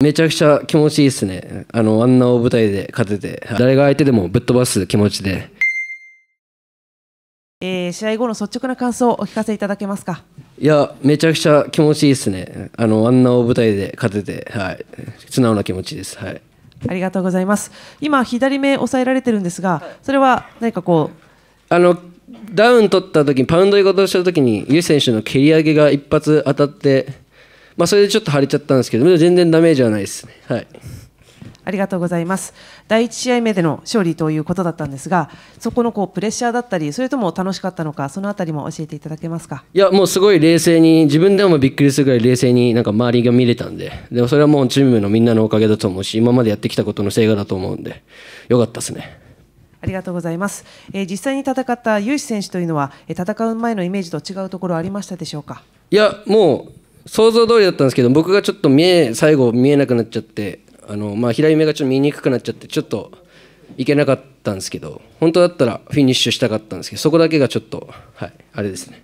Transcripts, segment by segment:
めちゃくちゃ気持ちいいっすね。あの、あんな大舞台で勝てて、誰が相手でもぶっ飛ばす気持ちで。えー、試合後の率直な感想をお聞かせいただけますか。いや、めちゃくちゃ気持ちいいっすね。あの、あんな大舞台で勝てて、はい、素直な気持ちです。はい。ありがとうございます。今左目抑えられてるんですが、それは何かこう。あの、ダウン取った時に、パウンド行こうとした時に、ユ選手の蹴り上げが一発当たって。まあ、それでちょっと腫れちゃったんですけど全然ダメージはないですね。はいありがとうございます第1試合目での勝利ということだったんですがそこのこうプレッシャーだったりそれとも楽しかったのかそのあたりも教えていただけますかいやもうすごい冷静に自分でもびっくりするぐらい冷静になんか周りが見れたんででもそれはもうチームのみんなのおかげだと思うし今までやってきたことの成果だと思うんでよかったですね。ありがとうございます、えー、実際に戦ったユイ選手というのは戦う前のイメージと違うところありましたでしょうかいやもう想像通りだったんですけど僕がちょっと見え最後見えなくなっちゃってあの、まあ、左目がちょっと見にくくなっちゃってちょっといけなかったんですけど本当だったらフィニッシュしたかったんですけどそこだけがちょっと、はい、あれですね。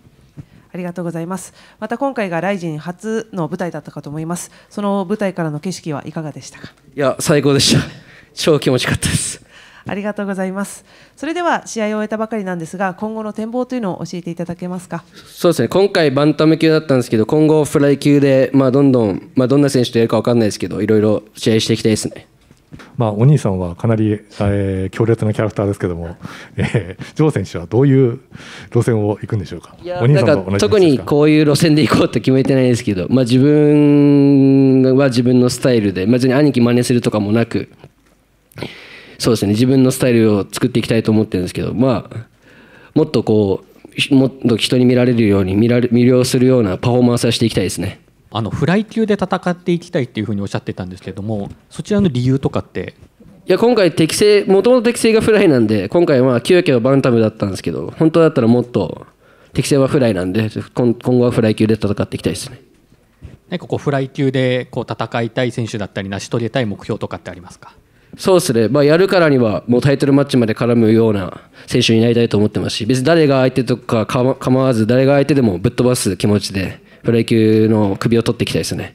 ありがとうございます。また今回がライジン初の舞台だったかと思います。その舞台からの景色はいかがでしたか。いや、最高でした。超気持ちよかったです。ありがとうございます。それでは試合を終えたばかりなんですが、今後の展望というのを教えていただけますか。そうですね。今回バンタム級だったんですけど、今後フライ級でまあどんどんまあどんな選手とやるかわかんないですけど、いろいろ試合していきたいですね。まあ、お兄さんはかなり、えー、強烈なキャラクターですけども、えー、ジョー選手はどういう路線を行くんでしょうかなんか特にこういう路線で行こうって決めてないですけど、まあ、自分は自分のスタイルで、まあ、別に兄貴真似するとかもなく、そうですね自分のスタイルを作っていきたいと思ってるんですけどまあもっとこうもっと人に見られるように見られ魅了するようなパフォーマンスはしていきたいですねあのフライ級で戦っていきたいっていうふうにおっしゃってたんですけどもそちらの理由とかっていや今回適正もともと適正がフライなんで今回は急遽バンタムだったんですけど本当だったらもっと適正はフライなんで今後はフライ級で戦っていきたいですね何かこうフライ級でこう戦いたい選手だったり成し遂げたい目標とかってありますかそうですね、まあ、やるからにはもうタイトルマッチまで絡むような選手になりたいと思ってますし別に誰が相手とか構わず誰が相手でもぶっ飛ばす気持ちでプロ野球の首を取っていきたいですね。